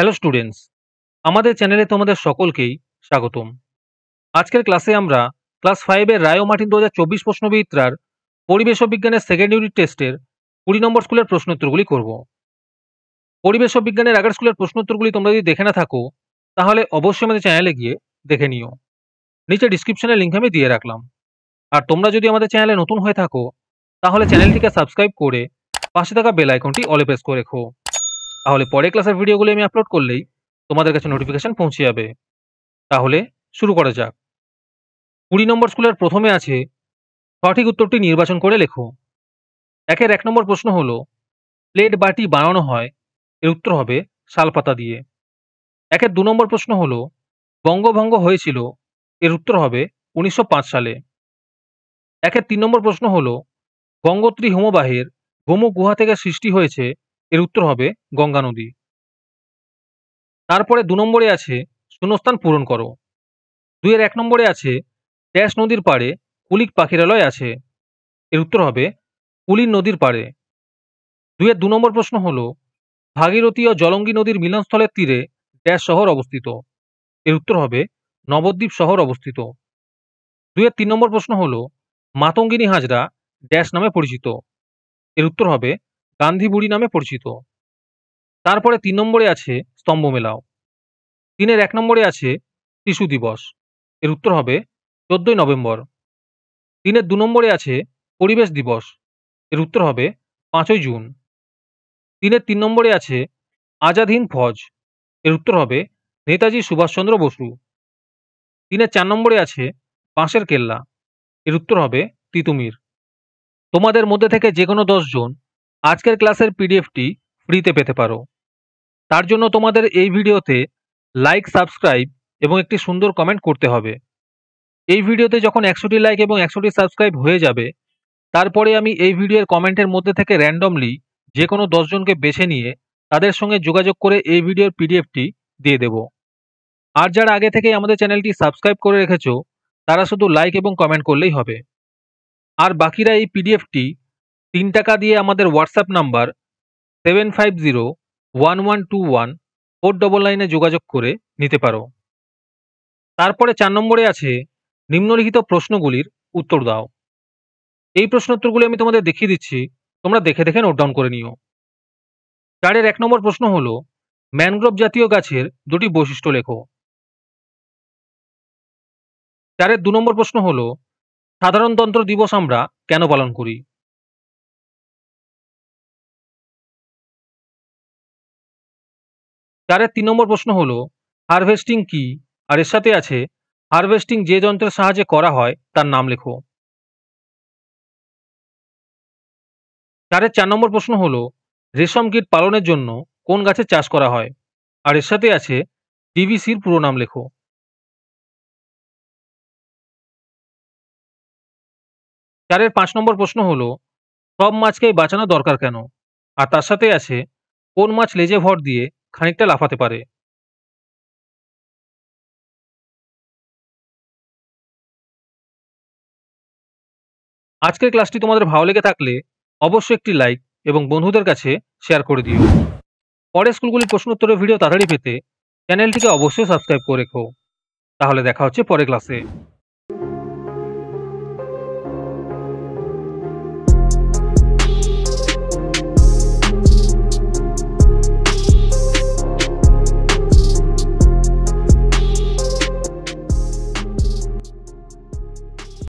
hello students আমাদের চ্যানেলে তোমাদের সকলকেই স্বাগতম আজকের ক্লাসে আমরা ক্লাস ফাইভের রায় মার্টিন দু হাজার চব্বিশ প্রশ্নবিদ্যার পরিবেশ বিজ্ঞানের সেকেন্ড ইউনিট টেস্টের কুড়ি নম্বর স্কুলের প্রশ্নোত্তরগুলি করব পরিবেশ বিজ্ঞানের আগের স্কুলের প্রশ্নোত্তরগুলি তোমরা যদি দেখে না থাকো তাহলে অবশ্যই আমাদের চ্যানেলে গিয়ে দেখে নিও নিচে ডিসক্রিপশনের লিঙ্ক আমি দিয়ে রাখলাম আর তোমরা যদি আমাদের চ্যানেলে নতুন হয়ে থাকো তাহলে চ্যানেলটিকে সাবস্ক্রাইব করে পাশে থাকা বেল আইকনটি অলে প্রেস করে রেখো তাহলে পরের ক্লাসের ভিডিওগুলি আমি আপলোড করলেই তোমাদের কাছে নোটিফিকেশান পৌঁছে যাবে তাহলে শুরু করা যাক কুড়ি নম্বর স্কুলের প্রথমে আছে সঠিক উত্তরটি নির্বাচন করে লেখো একের এক নম্বর প্রশ্ন হলো প্লেট বাটি বানানো হয় এর উত্তর হবে শালপাতা দিয়ে একের দু নম্বর প্রশ্ন হলো বঙ্গভঙ্গ হয়েছিল এর উত্তর হবে উনিশশো সালে একের তিন নম্বর প্রশ্ন হল গঙ্গোত্রী হোমবাহের হোম গুহা থেকে সৃষ্টি হয়েছে এর উত্তর হবে গঙ্গা নদী তারপরে দু নম্বরে আছে শূন্যস্থান পূরণ করো দুইয়ের এক নম্বরে আছে ড্যাশ নদীর পাড়ে কুলিক পাখিরালয় আছে এর উত্তর হবে কুলির নদীর পাড়ে দুইয়ের দু নম্বর প্রশ্ন হল ভাগীরথী ও জলঙ্গি নদীর মিলনস্থলের তীরে ড্যাশ শহর অবস্থিত এর উত্তর হবে নবদ্বীপ শহর অবস্থিত দুইয়ের তিন নম্বর প্রশ্ন হল মাতঙ্গিনী হাজরা ড্যাশ নামে পরিচিত এর উত্তর হবে গান্ধী বুড়ি নামে পরিচিত তারপরে তিন নম্বরে আছে স্তম্ভ মেলাও তিনের এক নম্বরে আছে শিশু দিবস এর উত্তর হবে চোদ্দই নভেম্বর তিনের দু নম্বরে আছে পরিবেশ দিবস এর উত্তর হবে পাঁচই জুন তিনের তিন নম্বরে আছে আজাদহীন ফজ এর উত্তর হবে নেতাজি সুভাষচন্দ্র বসু তিনের চার নম্বরে আছে বাঁশের কেল্লা এর উত্তর হবে তিতুমির তোমাদের মধ্যে থেকে যে কোনো দশজন আজকের ক্লাসের পিডিএফটি ফ্রিতে পেতে পারো তার জন্য তোমাদের এই ভিডিওতে লাইক সাবস্ক্রাইব এবং একটি সুন্দর কমেন্ট করতে হবে এই ভিডিওতে যখন একশোটি লাইক এবং একশোটি সাবস্ক্রাইব হয়ে যাবে তারপরে আমি এই ভিডিওর কমেন্টের মধ্যে থেকে র্যান্ডমলি যে কোনো দশজনকে বেছে নিয়ে তাদের সঙ্গে যোগাযোগ করে এই ভিডিওর পিডিএফটি দিয়ে দেব আর যারা আগে থেকেই আমাদের চ্যানেলটি সাবস্ক্রাইব করে রেখেছ তারা শুধু লাইক এবং কমেন্ট করলেই হবে আর বাকিরা এই পিডিএফটি তিন টাকা দিয়ে আমাদের WhatsApp number seven five zero one one two one four double নাইনে যোগাযোগ করে নিতে পারো তারপরে চার নম্বরে আছে নিম্নলিখিত প্রশ্নগুলির উত্তর দাও এই প্রশ্ন উত্তরগুলি আমি তোমাদের দেখিয়ে দিচ্ছি তোমরা দেখে দেখে নোট ডাউন করে নিও চারের এক নম্বর প্রশ্ন হল ম্যানগ্রোভ জাতীয় গাছের দুটি বৈশিষ্ট্য লেখো চারের দু নম্বর প্রশ্ন হল সাধারণতন্ত্র দিবস আমরা কেন পালন করি তার তিন নম্বর প্রশ্ন হলো হারভেস্টিং কি আর এর সাথে আছে হারভেস্টিং যে যন্ত্রের সাহায্যে করা হয় তার নাম লেখো তারের চার নম্বর প্রশ্ন হলো রেশম কীট পালনের জন্য কোন গাছের চাষ করা হয় আর এর সাথে আছে ডিবিসির পুরো নাম লেখো চারের পাঁচ নম্বর প্রশ্ন হলো সব মাছকেই বাঁচানো দরকার কেন আর তার সাথে আছে কোন মাছ লেজে ভর দিয়ে খানিকটা লাফাতে পারে আজকের ক্লাসটি তোমাদের ভালো লেগে থাকলে অবশ্যই একটি লাইক এবং বন্ধুদের কাছে শেয়ার করে দিও পরে স্কুলগুলির প্রশ্ন উত্তরের ভিডিও তাড়াতাড়ি পেতে চ্যানেলটিকে অবশ্যই সাবস্ক্রাইব করে রেখো তাহলে দেখা হচ্ছে পরে ক্লাসে